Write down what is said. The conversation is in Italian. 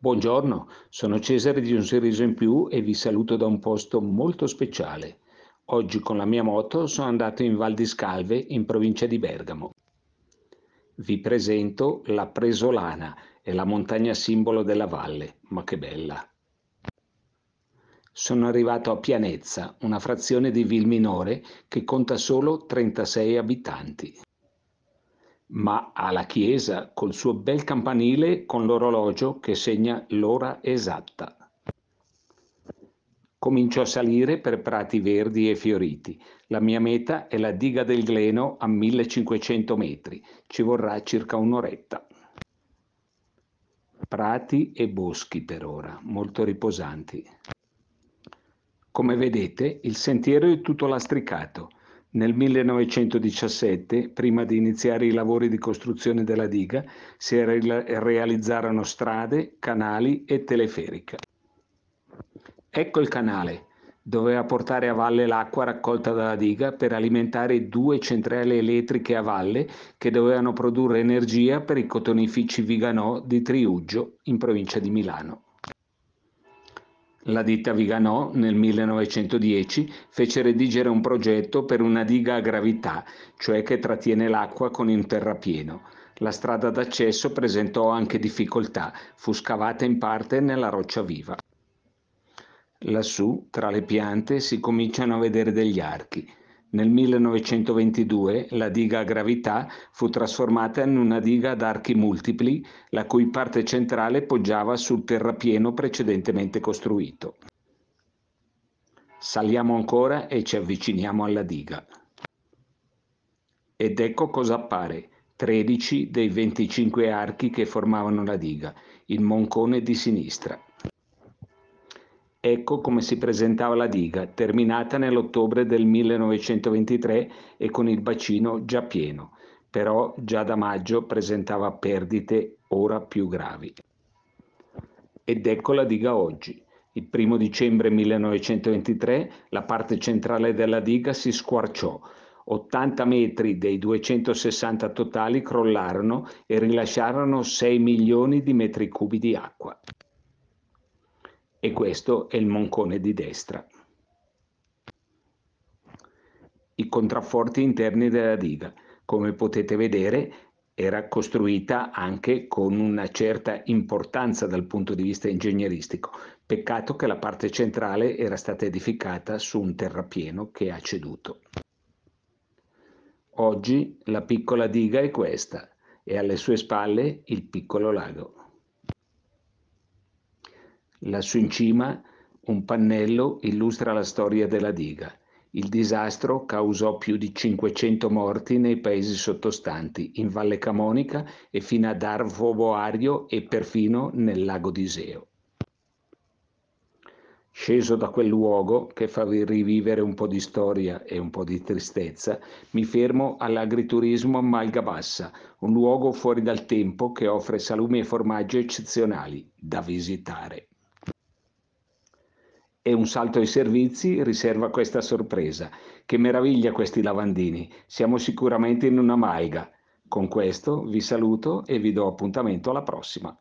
Buongiorno, sono Cesare di Un Sorriso in Più e vi saluto da un posto molto speciale. Oggi con la mia moto sono andato in Val di Scalve, in provincia di Bergamo. Vi presento la Presolana, è la montagna simbolo della valle, ma che bella! Sono arrivato a Pianezza, una frazione di Vil Minore che conta solo 36 abitanti ma alla chiesa col suo bel campanile con l'orologio che segna l'ora esatta. Comincio a salire per prati verdi e fioriti. La mia meta è la diga del Gleno a 1500 metri. Ci vorrà circa un'oretta. Prati e boschi per ora, molto riposanti. Come vedete, il sentiero è tutto lastricato nel 1917, prima di iniziare i lavori di costruzione della diga, si realizzarono strade, canali e teleferica. Ecco il canale. Doveva portare a valle l'acqua raccolta dalla diga per alimentare due centrali elettriche a valle che dovevano produrre energia per i cotonifici Viganò di Triuggio, in provincia di Milano. La ditta Viganò nel 1910 fece redigere un progetto per una diga a gravità, cioè che trattiene l'acqua con un terrapieno. La strada d'accesso presentò anche difficoltà, fu scavata in parte nella roccia viva. Lassù, tra le piante, si cominciano a vedere degli archi. Nel 1922 la diga a gravità fu trasformata in una diga ad archi multipli, la cui parte centrale poggiava sul terrapieno precedentemente costruito. Saliamo ancora e ci avviciniamo alla diga. Ed ecco cosa appare, 13 dei 25 archi che formavano la diga, il moncone di sinistra. Ecco come si presentava la diga, terminata nell'ottobre del 1923 e con il bacino già pieno, però già da maggio presentava perdite ora più gravi. Ed ecco la diga oggi. Il primo dicembre 1923 la parte centrale della diga si squarciò. 80 metri dei 260 totali crollarono e rilasciarono 6 milioni di metri cubi di acqua e questo è il moncone di destra. I contrafforti interni della diga, come potete vedere, era costruita anche con una certa importanza dal punto di vista ingegneristico. Peccato che la parte centrale era stata edificata su un terrapieno che ha ceduto. Oggi la piccola diga è questa e alle sue spalle il piccolo lago. Lassù in cima un pannello illustra la storia della diga. Il disastro causò più di 500 morti nei paesi sottostanti, in Valle Camonica e fino ad Arvo Boario e perfino nel lago d'Iseo. Sceso da quel luogo, che fa rivivere un po' di storia e un po' di tristezza, mi fermo all'agriturismo a Malga Bassa, un luogo fuori dal tempo che offre salumi e formaggi eccezionali da visitare e un salto ai servizi riserva questa sorpresa. Che meraviglia questi lavandini, siamo sicuramente in una maiga. Con questo vi saluto e vi do appuntamento alla prossima.